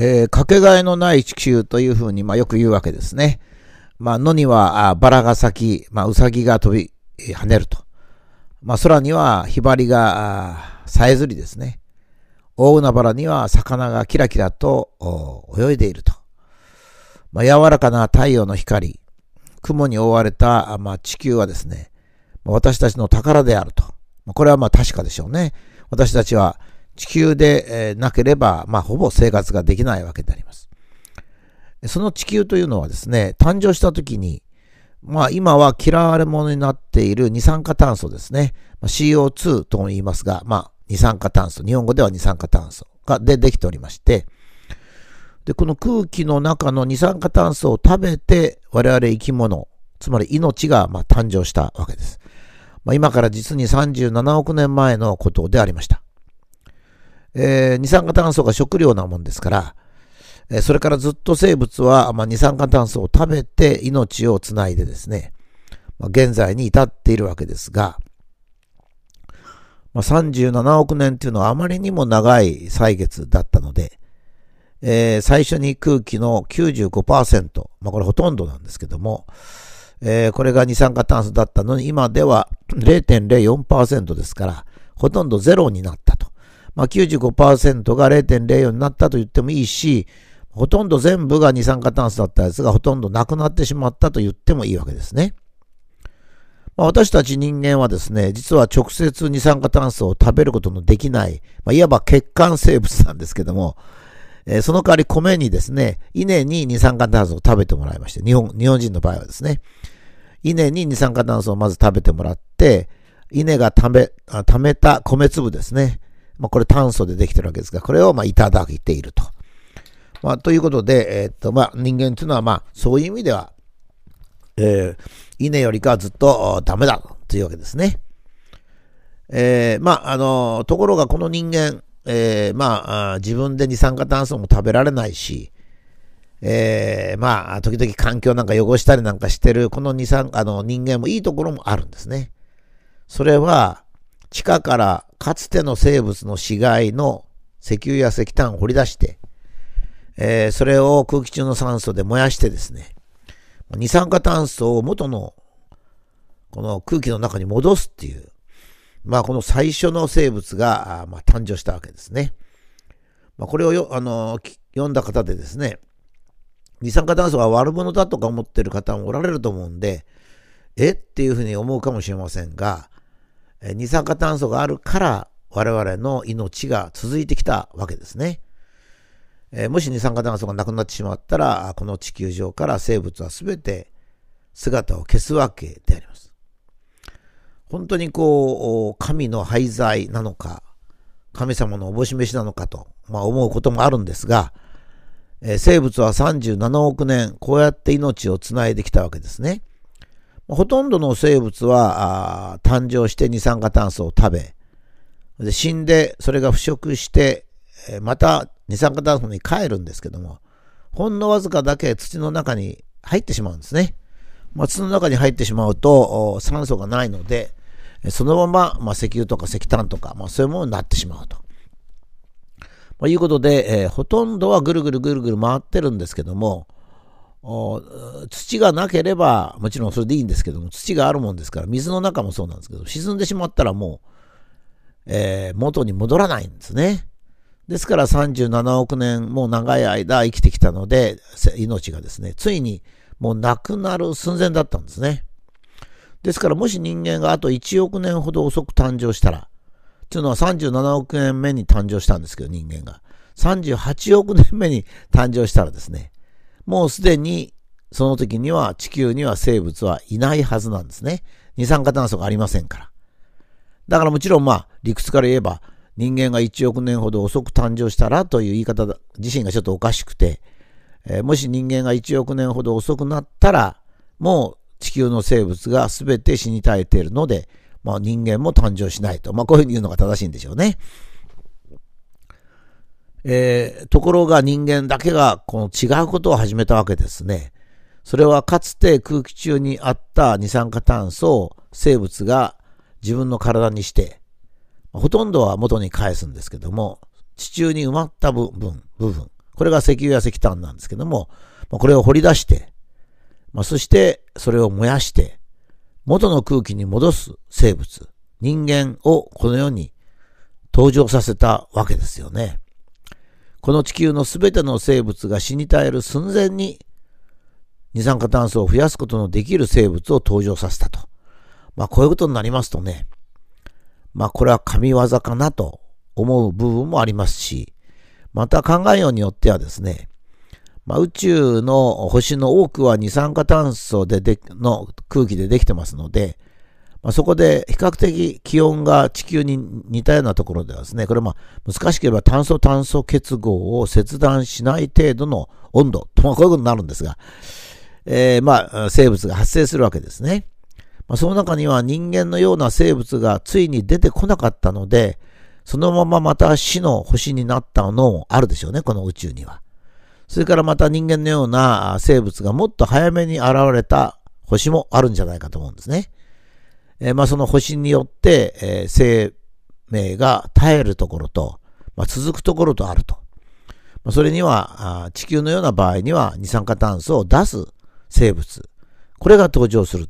えー、かけがえのない地球というふうに、まあ、よく言うわけですね。まあ、野にはバラが咲き、まあ、ウサが飛び、跳ねると。まあ、空にはひばりがさえずりですね。大海原には魚がキラキラと泳いでいると。まあ、柔らかな太陽の光、雲に覆われた、まあ、地球はですね、私たちの宝であると。これはまあ確かでしょうね。私たちは地球でなければ、まあ、ほぼ生活ができないわけであります。その地球というのはですね、誕生した時に、まあ、今は嫌われ者になっている二酸化炭素ですね。CO2 とも言いますが、まあ、二酸化炭素、日本語では二酸化炭素がでできておりまして、で、この空気の中の二酸化炭素を食べて、我々生き物、つまり命がま誕生したわけです。まあ、今から実に37億年前のことでありました。えー、二酸化炭素が食料なもんですから、えそれからずっと生物は、まあ、二酸化炭素を食べて命をつないでですね、まあ、現在に至っているわけですが、まあ、37億年というのはあまりにも長い歳月だったので、えー、最初に空気の95%、まあ、これほとんどなんですけども、えー、これが二酸化炭素だったのに、今では0.04%ですから、ほとんどゼロになったとまあ、95%が0.04になったと言ってもいいし、ほとんど全部が二酸化炭素だったやつがほとんどなくなってしまったと言ってもいいわけですね。まあ、私たち人間はですね、実は直接二酸化炭素を食べることのできない、まあ、いわば血管生物なんですけども、えー、その代わり米にですね、稲に二酸化炭素を食べてもらいまして、日本、日本人の場合はですね、稲に二酸化炭素をまず食べてもらって、稲がため、ためた米粒ですね。まあ、これ炭素でできてるわけですが、これをまあいただいていると。まあ、ということで、えー、っとまあ、人間というのは、まあ、そういう意味では、えー、稲よりかはずっとダメだというわけですね。えー、まあ、あの、ところがこの人間、えー、まあ、自分で二酸化炭素も食べられないし、えー、まあ、時々環境なんか汚したりなんかしてる、この二酸、あの、人間もいいところもあるんですね。それは、地下からかつての生物の死骸の石油や石炭を掘り出して、えー、それを空気中の酸素で燃やしてですね、二酸化炭素を元のこの空気の中に戻すっていう、まあこの最初の生物が、まあ、誕生したわけですね。まあ、これをよあの読んだ方でですね、二酸化炭素が悪者だとか思ってる方もおられると思うんで、えっていうふうに思うかもしれませんが、二酸化炭素があるから我々の命が続いてきたわけですね。えもし二酸化炭素がなくなってしまったら、この地球上から生物は全て姿を消すわけであります。本当にこう、神の廃材なのか、神様のおぼししなのかと、まあ、思うこともあるんですが、え生物は37億年、こうやって命をつないできたわけですね。ほとんどの生物は誕生して二酸化炭素を食べ、で死んでそれが腐食して、また二酸化炭素に帰るんですけども、ほんのわずかだけ土の中に入ってしまうんですね。まあ、土の中に入ってしまうと酸素がないので、そのまま、まあ、石油とか石炭とか、まあ、そういうものになってしまうと。まあ、いうことで、えー、ほとんどはぐるぐるぐるぐる回ってるんですけども、土がなければ、もちろんそれでいいんですけども、土があるもんですから、水の中もそうなんですけど、沈んでしまったらもう、えー、元に戻らないんですね。ですから37億年、もう長い間生きてきたので、命がですね、ついにもうなくなる寸前だったんですね。ですから、もし人間があと1億年ほど遅く誕生したら、というのは37億年目に誕生したんですけど、人間が。38億年目に誕生したらですね、もうすでにその時には地球には生物はいないはずなんですね。二酸化炭素がありませんから。だからもちろんまあ理屈から言えば人間が1億年ほど遅く誕生したらという言い方自身がちょっとおかしくて、えー、もし人間が1億年ほど遅くなったらもう地球の生物が全て死に絶えているので、まあ、人間も誕生しないと、まあ、こういうふうに言うのが正しいんでしょうね。えー、ところが人間だけがこの違うことを始めたわけですね。それはかつて空気中にあった二酸化炭素を生物が自分の体にして、ほとんどは元に返すんですけども、地中に埋まった部分、部分。これが石油や石炭なんですけども、これを掘り出して、そしてそれを燃やして、元の空気に戻す生物、人間をこの世に登場させたわけですよね。この地球のすべての生物が死に絶える寸前に二酸化炭素を増やすことのできる生物を登場させたと。まあこういうことになりますとね、まあこれは神業かなと思う部分もありますし、また考えようによってはですね、まあ、宇宙の星の多くは二酸化炭素ででの空気でできてますので、まあ、そこで比較的気温が地球に似たようなところではですね、これまあ難しければ炭素炭素結合を切断しない程度の温度と、まあ、こういうことになるんですが、えー、まあ生物が発生するわけですね。まあ、その中には人間のような生物がついに出てこなかったので、そのまままた死の星になったのもあるでしょうね、この宇宙には。それからまた人間のような生物がもっと早めに現れた星もあるんじゃないかと思うんですね。えー、まあ、その星によって、えー、生命が絶えるところと、まあ、続くところとあると。まあ、それには地球のような場合には二酸化炭素を出す生物、これが登場するっ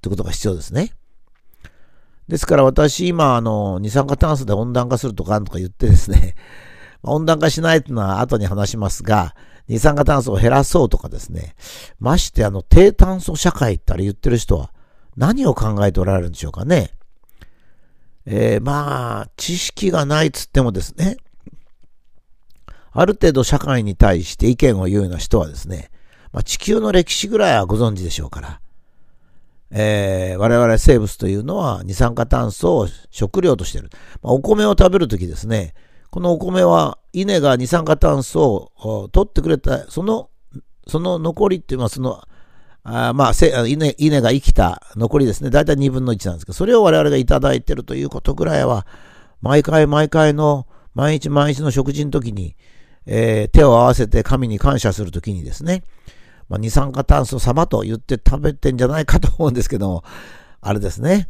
てことが必要ですね。ですから私今、あの、二酸化炭素で温暖化するとかんとか言ってですね、温暖化しないというのは後に話しますが、二酸化炭素を減らそうとかですね、ましてあの低炭素社会ってあれ言ってる人は何を考えておられるんでしょうかね。えー、まあ、知識がないつってもですね、ある程度社会に対して意見を言うような人はですね、まあ、地球の歴史ぐらいはご存知でしょうから、えー、我々生物というのは二酸化炭素を食料としてる。まあ、お米を食べるときですね、このお米は稲が二酸化炭素を取ってくれた、その、その残りっていうのはそのあまあ、せ稲、稲が生きた残りですね、だいたい2分の1なんですけど、それを我々がいただいてるということぐらいは、毎回毎回の、毎日毎日の食事の時に、えー、手を合わせて神に感謝する時にですね、まあ、二酸化炭素様と言って食べてんじゃないかと思うんですけども、あれですね。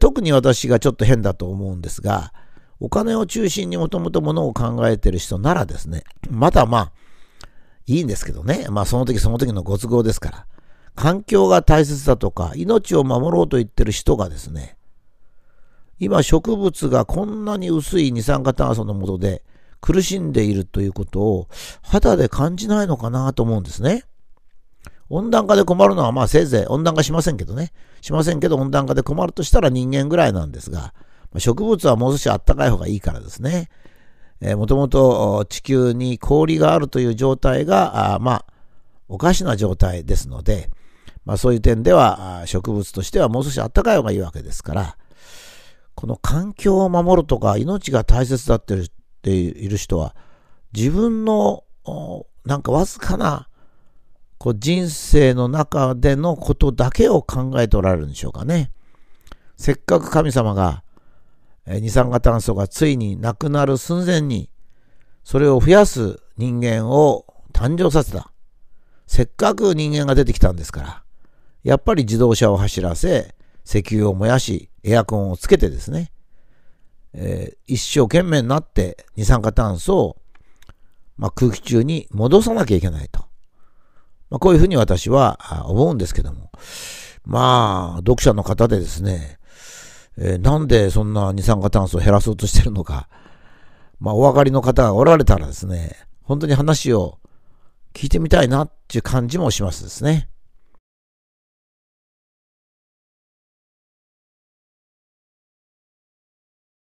特に私がちょっと変だと思うんですが、お金を中心にもともとものを考えてる人ならですね、またまあ、いいんですけどね。まあその時その時のご都合ですから。環境が大切だとか、命を守ろうと言ってる人がですね、今植物がこんなに薄い二酸化炭素のもとで苦しんでいるということを肌で感じないのかなと思うんですね。温暖化で困るのはまあせいぜい温暖化しませんけどね。しませんけど温暖化で困るとしたら人間ぐらいなんですが、植物はもう少しあったかい方がいいからですね。えー、もともと地球に氷があるという状態が、あまあ、おかしな状態ですので、まあ、そういう点では植物としてはもう少し暖かい方がいいわけですから、この環境を守るとか命が大切だってっている人は、自分のなんかわずかなこう人生の中でのことだけを考えておられるんでしょうかね。せっかく神様が二酸化炭素がついになくなる寸前に、それを増やす人間を誕生させた。せっかく人間が出てきたんですから。やっぱり自動車を走らせ、石油を燃やし、エアコンをつけてですね、えー、一生懸命になって二酸化炭素を、まあ、空気中に戻さなきゃいけないと。まあ、こういうふうに私は思うんですけども。まあ、読者の方でですね、えー、なんでそんな二酸化炭素を減らそうとしてるのか、まあ、お分かりの方がおられたらですね、本当に話を聞いてみたいなっていう感じもしますですね。